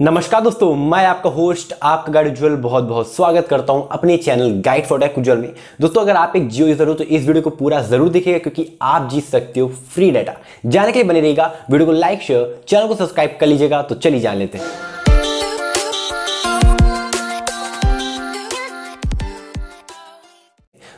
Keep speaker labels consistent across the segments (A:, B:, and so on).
A: नमस्कार दोस्तों मैं आपका होस्ट आपका गाइड उज्ज्वल बहुत बहुत स्वागत करता हूं अपने channel guide for tech Ujjwal में दोस्तों अगर आप एक जियो यूजर हो तो इस वीडियो को पूरा जरूर देखिएगा क्योंकि आप जीत सकते हो फ्री डाटा जाने के लिए बने रहेगा वीडियो को लाइक शेयर चैनल को सब्सक्राइब कर लीजिएगा तो चलिए जान लेते हैं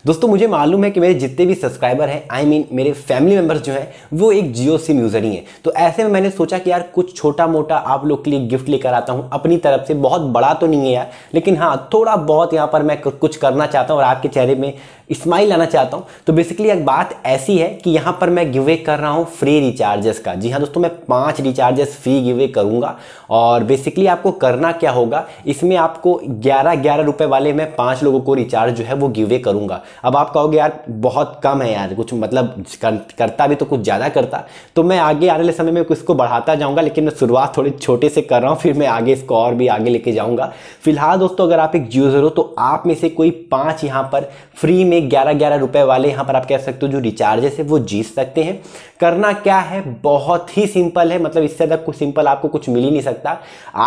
A: दोस्तों मुझे मालूम है कि मेरे जितने भी सब्सक्राइबर हैं आई मीन मेरे फैमिली मेम्बर्स जो हैं वो एक जियो सिम यूज़र ही हैं तो ऐसे में मैंने सोचा कि यार कुछ छोटा मोटा आप लोग के लिए गिफ्ट लेकर आता हूँ अपनी तरफ से बहुत बड़ा तो नहीं है यार लेकिन हाँ थोड़ा बहुत यहाँ पर मैं कुछ करना चाहता हूँ और आपके चेहरे में स्माइल लाना चाहता हूँ तो बेसिकली एक बात ऐसी है कि यहाँ पर मैं गिवे कर रहा हूँ फ्री रिचार्जेस का जी हाँ दोस्तों मैं पाँच रिचार्जेस फ्री गिवे करूँगा और बेसिकली आपको करना क्या होगा इसमें आपको ग्यारह ग्यारह रुपये वाले मैं पाँच लोगों को रिचार्ज जो है वो गिवे करूँगा अब आप कहोगे यार बहुत कम है यार कुछ मतलब करता भी तो कुछ ज़्यादा करता तो मैं आगे आने वाले समय में इसको बढ़ाता जाऊँगा लेकिन मैं शुरुआत थोड़ी छोटे से कर रहा हूँ फिर मैं आगे इसको और भी आगे लेके जाऊँगा फिलहाल दोस्तों अगर आप एक यूज़र हो तो आप में से कोई पाँच यहाँ पर फ्री में कितने ग्यारह ग्यारह रुपए वाले यहां पर आप कह सकते हो जो रिचार्जेस है वो जीत सकते हैं करना क्या है बहुत ही सिंपल है मतलब इससे ज़्यादा कुछ सिंपल आपको कुछ मिल ही नहीं सकता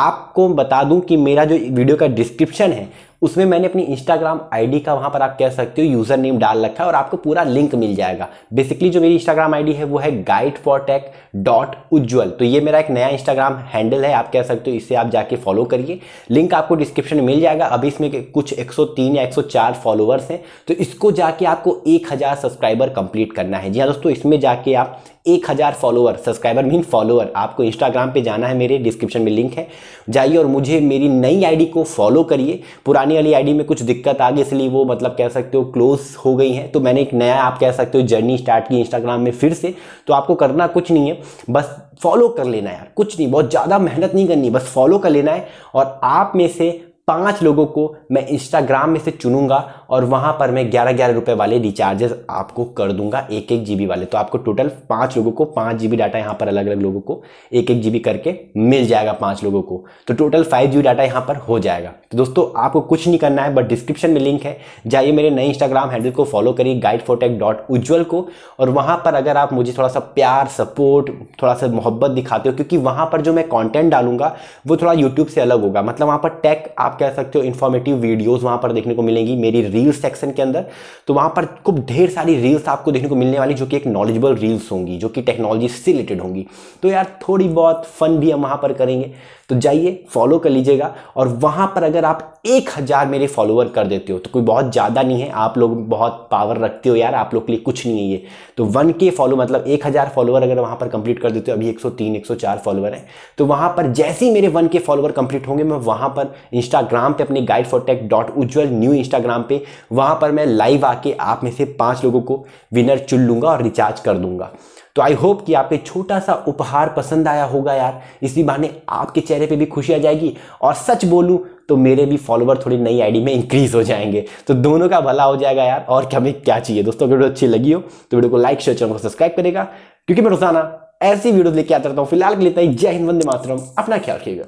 A: आपको बता दूं कि मेरा जो वीडियो का डिस्क्रिप्शन है उसमें मैंने अपनी इंस्टाग्राम आईडी का वहाँ पर आप कह सकते हो यूज़र नेम डाल रखा है और आपको पूरा लिंक मिल जाएगा बेसिकली जो मेरी इंस्टाग्राम आईडी है वो है guide for tech dot Ujjwal तो ये मेरा एक नया इंस्टाग्राम हैंडल है आप कह सकते हो इससे आप जाके फॉलो करिए लिंक आपको डिस्क्रिप्शन में मिल जाएगा अभी इसमें कुछ 103 या 104 फॉलोअर्स हैं तो इसको जाके आपको 1000 सब्सक्राइबर कंप्लीट करना है जी हाँ दोस्तों इसमें जाके आप एक हज़ार फॉलोअर सब्सक्राइबर मीन फॉलोअर आपको इंस्टाग्राम पे जाना है मेरे डिस्क्रिप्शन में लिंक है जाइए और मुझे मेरी नई आईडी को फॉलो करिए पुरानी पुरानी वाली आईडी में कुछ दिक्कत आ गई इसलिए वो मतलब कह सकते हो क्लोज हो गई है तो मैंने एक नया आप कह सकते हो जर्नी स्टार्ट की इंस्टाग्राम में फिर से तो आपको करना कुछ नहीं है बस फॉलो कर लेना यार कुछ नहीं बहुत ज़्यादा मेहनत नहीं करनी बस फॉलो कर लेना है और आप में से पाँच लोगों को मैं इंस्टाग्राम में से चुनूंगा और वहाँ पर मैं ग्यारह ग्यारह रुपये वाले रिचार्जेस आपको कर दूंगा एक एक जी वाले तो आपको टोटल पाँच लोगों को पाँच जी डाटा यहाँ पर अलग अलग लोगों को एक एक जी करके मिल जाएगा पाँच लोगों को तो टोटल फाइव जी डाटा यहाँ पर हो जाएगा तो दोस्तों आपको कुछ नहीं करना है बट डिस्क्रिप्शन में लिंक है जाइए मेरे नए इंस्टाग्राम हैंडल को फॉलो करिए गाइड टेक डॉट उज्ज्वल को और वहाँ पर अगर आप मुझे थोड़ा सा प्यार सपोर्ट थोड़ा सा मोहब्बत दिखाते हो क्योंकि वहाँ पर जो मैं कॉन्टेंट डालूंगा वो थोड़ा यूट्यूब से अलग होगा मतलब वहाँ पर टेक आप कह सकते हो इन्फॉर्मेटिव वीडियोज़ वहाँ पर देखने को मिलेंगी मेरी रील्स सेक्शन के अंदर तो वहाँ पर खूब ढेर सारी रील्स आपको देखने को मिलने वाली जो कि एक नॉलेजेबल रील्स होंगी जो कि टेक्नोलॉजी से रिलेटेड होंगी तो यार थोड़ी बहुत फन भी हम वहाँ पर करेंगे तो जाइए फॉलो कर लीजिएगा और वहाँ पर अगर आप एक हज़ार मेरे फॉलोअर कर देते हो तो कोई बहुत ज़्यादा नहीं है आप लोग बहुत पावर रखते हो यार आप लोग के लिए कुछ नहीं है ये तो वन के फॉलो मतलब एक हज़ार फॉलोअर अगर वहाँ पर कंप्लीट कर देते हो अभी एक एक सौ तीन सौ चार फॉलोअर हैं तो वहाँ पर जैसे ही मेरे वन के फॉलोअर कंप्लीट होंगे मैं वहाँ पर इंस्टाग्राम पर अपने guide for tech dot Ujjwal new Instagram पर वहाँ पर मैं लाइव आके आप में से पाँच लोगों को विनर चुन लूँगा और रिचार्ज कर दूँगा तो आई होप कि आपके छोटा सा उपहार पसंद आया होगा यार इसी बहाने आपके चेहरे पे भी खुशी आ जाएगी और सच बोलूं तो मेरे भी फॉलोवर थोड़ी नई आईडी में इंक्रीज हो जाएंगे तो दोनों का भला हो जाएगा यार और क्या हमें क्या चाहिए दोस्तों वीडियो अच्छी लगी हो तो वीडियो को लाइक शेयर चैनल को सब्सक्राइब करेगा क्योंकि मैं रोजाना ऐसी वीडियो लेके आता रहता हूँ फिलहाल के लिए जय हिंद वंदे मातरम अपना ख्याल रखिएगा